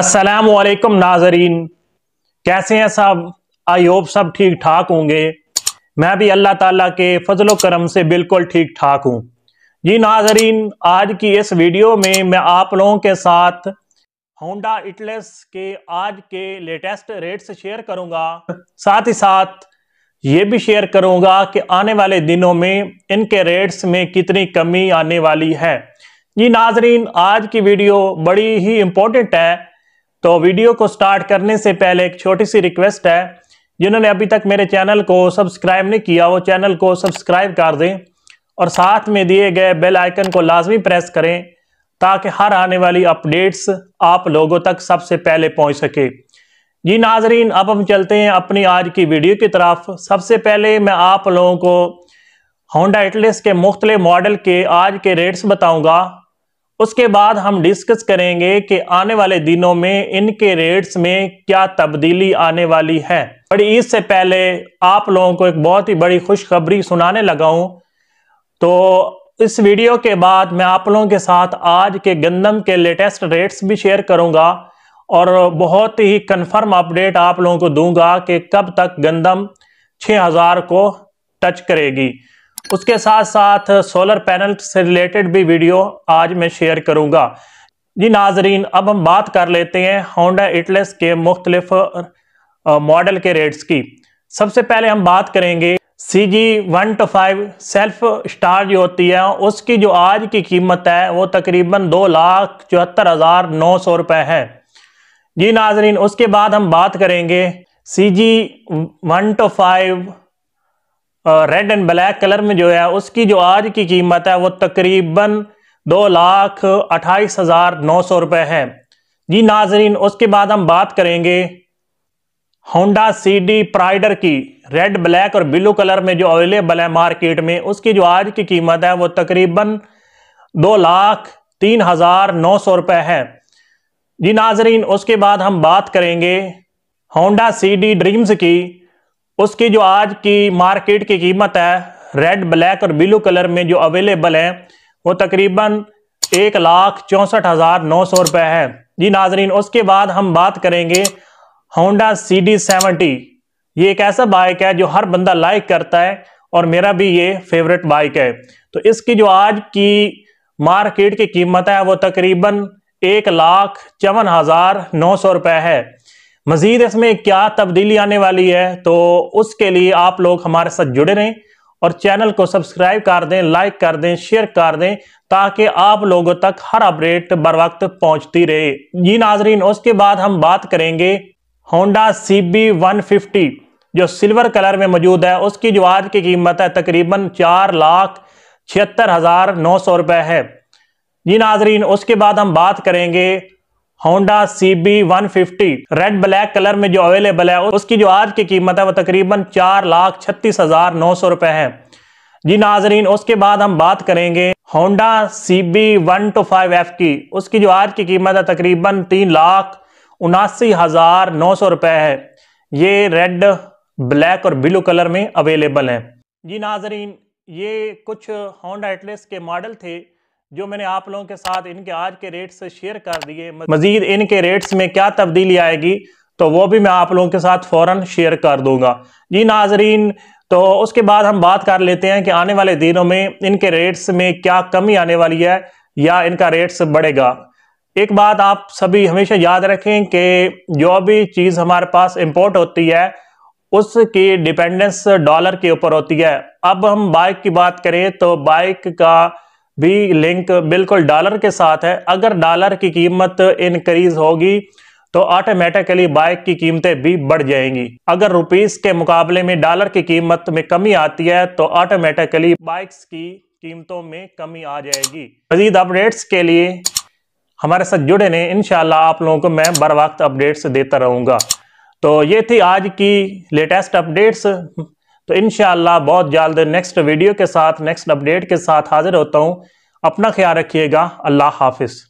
असलकम नाजरीन कैसे हैं सब आई होप सब ठीक ठाक होंगे मैं भी अल्लाह ताला के फजलो करम से बिल्कुल ठीक ठाक हूँ जी नाजरीन आज की इस वीडियो में मैं आप लोगों के साथ होंडा इटलेस के आज के लेटेस्ट रेट्स शेयर करूँगा साथ ही साथ ये भी शेयर करूँगा कि आने वाले दिनों में इनके रेट्स में कितनी कमी आने वाली है जी नाजरीन आज की वीडियो बड़ी ही इम्पोर्टेंट है तो वीडियो को स्टार्ट करने से पहले एक छोटी सी रिक्वेस्ट है जिन्होंने अभी तक मेरे चैनल को सब्सक्राइब नहीं किया वो चैनल को सब्सक्राइब कर दें और साथ में दिए गए बेल आइकन को लाजमी प्रेस करें ताकि हर आने वाली अपडेट्स आप लोगों तक सबसे पहले पहुंच सके जी नाजरीन अब हम चलते हैं अपनी आज की वीडियो की तरफ सबसे पहले मैं आप लोगों को होंडा एटलेस के मुख्तलि मॉडल के आज के रेट्स बताऊंगा उसके बाद हम डिस्कस करेंगे कि आने वाले दिनों में इनके रेट्स में क्या तब्दीली आने वाली है और इससे पहले आप लोगों को एक बहुत ही बड़ी खुशखबरी सुनाने लगा हूं तो इस वीडियो के बाद मैं आप लोगों के साथ आज के गंदम के लेटेस्ट रेट्स भी शेयर करूंगा और बहुत ही कंफर्म अपडेट आप लोगों को दूंगा कि कब तक गंदम 6000 को टच करेगी उसके साथ साथ सोलर पैनल से रिलेटेड भी वीडियो आज मैं शेयर करूंगा जी नाजरीन अब हम बात कर लेते हैं होंडा इटलेस के मुख्तलिफ मॉडल के रेट्स की सबसे पहले हम बात करेंगे C G one two five self star जो होती है उसकी जो आज की कीमत है वो तकरीबन दो लाख चौहत्तर हज़ार नौ सौ रुपये है जी नाजरीन उसके बाद हम बात करेंगे C G one two five red and black colour में जो है उसकी जो आज की कीमत है वो तकरीबन दो लाख अट्ठाईस हज़ार नौ सौ रुपये है जी नाजरीन उसके बाद हम बात करेंगे होंडा सी डी प्राइडर की रेड ब्लैक और ब्लू कलर में जो अवेलेबल है मार्केट में उसकी जो आज की कीमत है वो तकरीबन दो लाख तीन हज़ार नौ सौ रुपये है जी नाजरीन उसके बाद हम बात करेंगे होंडा सी डी ड्रीम्स की उसकी जो आज की मार्केट की कीमत है रेड ब्लैक और ब्लू कलर में जो अवेलेबल है वो तकरीबन एक लाख चौंसठ हजार नौ सौ रुपए है जी नाजरीन उसके बाद हम बात करेंगे होंडा सी डी सेवेंटी ये एक ऐसा बाइक है जो हर बंदा लाइक करता है और मेरा भी ये फेवरेट बाइक है तो इसकी जो आज की मार्केट की कीमत है वो तकरीबन एक लाख चौवन हजार नौ सौ रुपए है मज़ीद इसमें क्या तब्दीली आने वाली है तो उसके लिए आप लोग हमारे साथ जुड़े रहें और चैनल को सब्सक्राइब कर दें लाइक कर दें शेयर कर दें ताकि आप लोगों तक हर अपडेट बर वक्त पहुंचती रहे जी नाजरीन उसके बाद हम बात करेंगे Honda C B one fifty जो सिल्वर कलर में मौजूद है उसकी जो आज की कीमत है तकरीबन चार लाख छिहत्तर हज़ार नौ सौ रुपये है जी नाजरीन उसके बाद हम बात करेंगे Honda C B one fifty red black colour में जो अवेलेबल है उसकी जो आज की कीमत है वो तकरीबन चार लाख छत्तीस हजार नौ सौ रुपए है जी नाजरीन उसके बाद हम बात करेंगे Honda C B one two five F की उसकी जो आज की कीमत है तकरीबन तीन लाख उनासी हजार नौ सौ रुपए है ये रेड ब्लैक और ब्लू कलर में अवेलेबल है जी नाजरीन ये कुछ होंडा एटलेस के मॉडल थे जो मैंने आप लोगों के साथ इनके आज के रेट से शेयर कर दिए मजीद इनके रेट्स में क्या तब्दीली आएगी तो वो भी मैं आप लोगों के साथ फौरन शेयर कर दूंगा जी नाजरीन तो उसके बाद हम बात कर लेते हैं कि आने वाले दिनों में इनके रेट्स में क्या कमी आने वाली है या इनका रेट्स बढ़ेगा एक बात आप सभी हमेशा याद रखें कि जो भी चीज़ हमारे पास इम्पोर्ट होती है उसकी डिपेंडेंस डॉलर के ऊपर होती है अब हम बाइक की बात करें तो बाइक का भी लिंक बिल्कुल डॉलर के साथ है अगर डॉलर की कीमत इनक्रीज होगी तो ऑटोमेटिकली बाइक की कीमतें भी बढ़ जाएंगी अगर रुपीस के मुकाबले में डॉलर की कीमत में कमी आती है तो ऑटोमेटिकली बाइक्स की कीमतों में कमी आ जाएगी मजीद अपडेट्स के लिए हमारे साथ जुड़े ने इनशाला आप लोगों को मैं बर वक्त अपडेट्स देता रहूँगा तो ये थी आज की लेटेस्ट अपडेट्स तो इन बहुत जल्द नेक्स्ट वीडियो के साथ नेक्स्ट अपडेट के साथ हाजिर होता हूँ अपना ख्याल रखिएगा अल्लाह हाफिज़